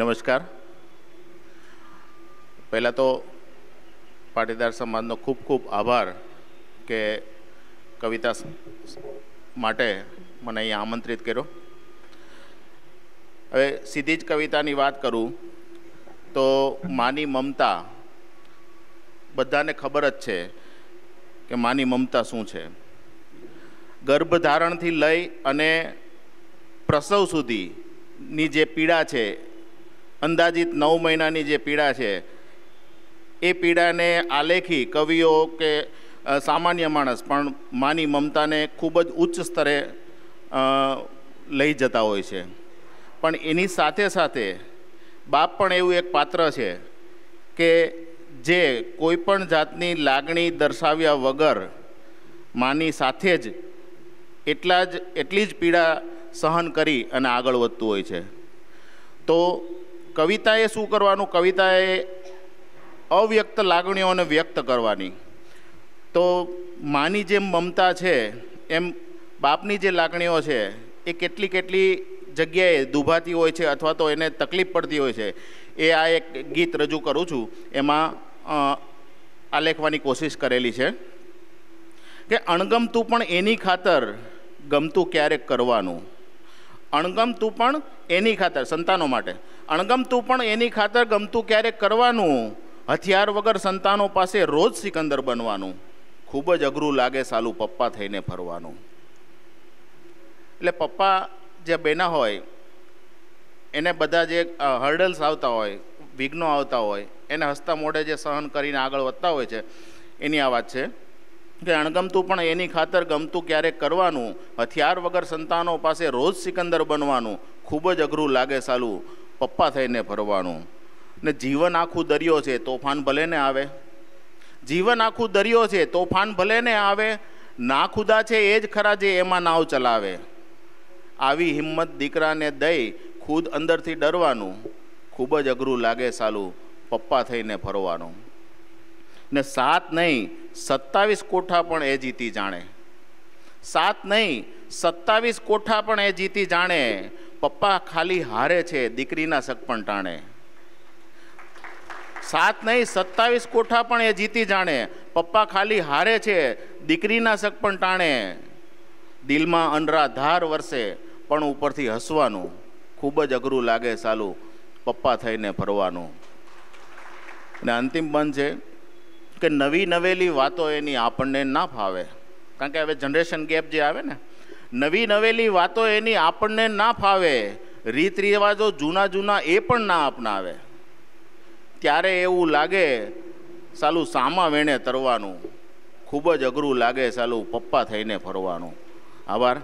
નમસ્કાર પહેલાં તો પાટીદાર સમાજનો ખૂબ ખૂબ આભાર કે કવિતા માટે મને અહીંયા આમંત્રિત કર્યો હવે સીધી જ કવિતાની વાત કરું તો માની મમતા બધાને ખબર જ છે કે માની મમતા શું છે ગર્ભધારણથી લઈ અને પ્રસવ સુધીની જે પીડા છે અંદાજિત નવ મહિનાની જે પીડા છે એ પીડાને આલેખી કવિઓ કે સામાન્ય માણસ પણ માની મમતાને ખૂબ જ ઉચ્ચ સ્તરે લઈ જતા હોય છે પણ એની સાથે સાથે બાપ પણ એવું એક પાત્ર છે કે જે કોઈપણ જાતની લાગણી દર્શાવ્યા વગર માની સાથે જ એટલા જ એટલી જ પીડા સહન કરી અને આગળ વધતું હોય છે તો કવિતાએ શું કરવાનું કવિતાએ અવ્યક્ત લાગણીઓને વ્યક્ત કરવાની તો માની જેમ મમતા છે એમ બાપની જે લાગણીઓ છે એ કેટલી કેટલી જગ્યાએ દુભાતી હોય છે અથવા તો એને તકલીફ પડતી હોય છે એ આ એક ગીત રજૂ કરું છું એમાં આલેખવાની કોશિશ કરેલી છે કે અણગમતું પણ એની ખાતર ગમતું ક્યારેક કરવાનું અણગમતું પણ એની ખાતર સંતાનો માટે અણગમતું પણ એની ખાતર ગમતું ક્યારેક કરવાનું હથિયાર વગર સંતાનો પાસે રોજ સિકંદર બનવાનું ખૂબ જ અઘરું લાગે સાલું પપ્પા થઈને ફરવાનું એટલે પપ્પા જે બેના હોય એને બધા જે હર્ડલ્સ આવતા હોય વિઘ્નો આવતા હોય એને હસતા મોઢે જે સહન કરીને આગળ વધતા હોય છે એની આ વાત છે કે અણગમતું પણ એની ખાતર ગમતું ક્યારેક કરવાનું હથિયાર વગર સંતાનો પાસે રોજ સિકંદર બનવાનું ખૂબ જ અઘરું લાગે સાલું પપ્પા થઈને ફરવાનું ને જીવન આખું દરિયો છે તોફાન ભલે ને આવે જીવન આખું દરિયો છે તોફાન ભલે ને આવે ખુદા છે એ જ ખરા જે એમાં નાવ ચલાવે આવી હિંમત દીકરાને દઈ ખુદ અંદરથી ડરવાનું ખૂબ જ અઘરું લાગે સાલું પપ્પા થઈને ફરવાનું ને સાત નહીં સત્તાવીસ કોઠા પણ એ જીતી જાણે સાત નહીં સત્તાવીસ કોઠા પણ એ જીતી જાણે પપ્પા ખાલી હારે છે દીકરીના સગપણ ટાણે સાત નહીં સત્તાવીસ કોઠા પણ એ જીતી જાણે પપ્પા ખાલી હારે છે દીકરીના સગપણ ટાણે દિલમાં અનરાધાર વરસે પણ ઉપરથી હસવાનું ખૂબ જ અઘરું લાગે સાલું પપ્પા થઈને ફરવાનું અને અંતિમ બંધ છે કે નવી નવેલી વાતો એની આપણને ના ફાવે કારણ કે હવે જનરેશન ગેપ જે આવે ને નવી નવેલી વાતો એની આપણને ના ફાવે રીત રિવાજો જૂના જૂના એ પણ ના અપનાવે ત્યારે એવું લાગે સાલું સામા વેણે તરવાનું ખૂબ જ અઘરું લાગે સાલું પપ્પા થઈને ફરવાનું આભાર